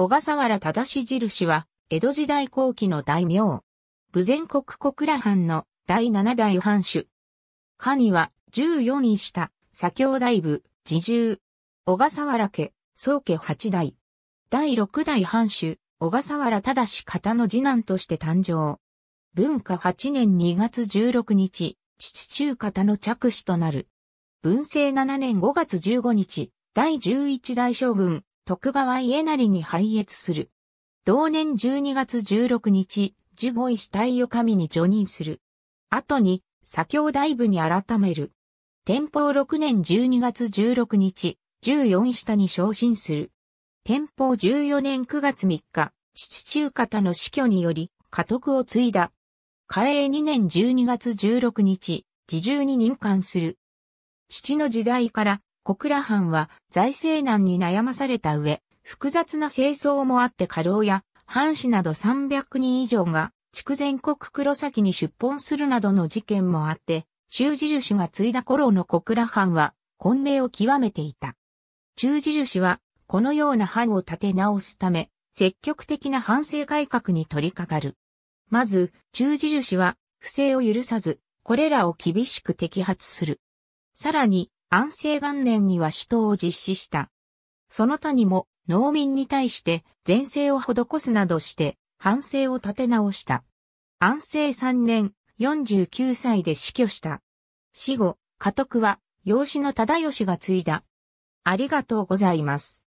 小笠原正印は、江戸時代後期の大名。武前国小倉藩の第七代藩主。下には、14人下、左京大部、自重。小笠原家、宗家八代。第六代藩主、小笠原正方の次男として誕生。文化8年2月16日、父中方の着手となる。文政7年5月15日、第11代将軍、徳川家成に拝謁する。同年12月16日、十五位死体を神に除任する。後に、左京大部に改める。天保6年12月16日、十四位下に昇進する。天保14年9月3日、父中方の死去により、家督を継いだ。嘉永2年12月16日、自重に任官する。父の時代から小倉藩は財政難に悩まされた上、複雑な清掃もあって過労や、藩士など300人以上が、筑前国黒崎に出奔するなどの事件もあって、中寺樹氏が継いだ頃の小倉藩は、混迷を極めていた。中寺樹氏は、このような藩を立て直すため、積極的な反省改革に取り掛かる。まず、中寺樹氏は、不正を許さず、これらを厳しく摘発する。さらに、安政元年には首都を実施した。その他にも農民に対して前世を施すなどして反省を立て直した。安政三年49歳で死去した。死後、家督は養子の忠義が継いだ。ありがとうございます。